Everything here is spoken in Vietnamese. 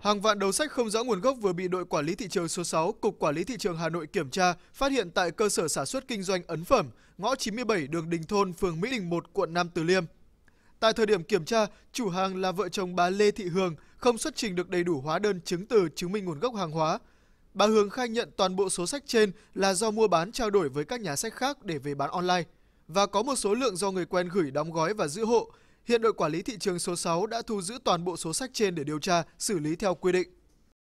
Hàng vạn đầu sách không rõ nguồn gốc vừa bị đội quản lý thị trường số 6, Cục Quản lý thị trường Hà Nội kiểm tra, phát hiện tại cơ sở sản xuất kinh doanh ấn phẩm, ngõ 97 đường Đình Thôn, phường Mỹ Đình 1, quận Nam Từ Liêm. Tại thời điểm kiểm tra, chủ hàng là vợ chồng bà Lê Thị Hương, không xuất trình được đầy đủ hóa đơn chứng từ chứng minh nguồn gốc hàng hóa. Bà Hương khai nhận toàn bộ số sách trên là do mua bán trao đổi với các nhà sách khác để về bán online và có một số lượng do người quen gửi đóng gói và giữ hộ. Hiện đội quản lý thị trường số 6 đã thu giữ toàn bộ số sách trên để điều tra, xử lý theo quy định.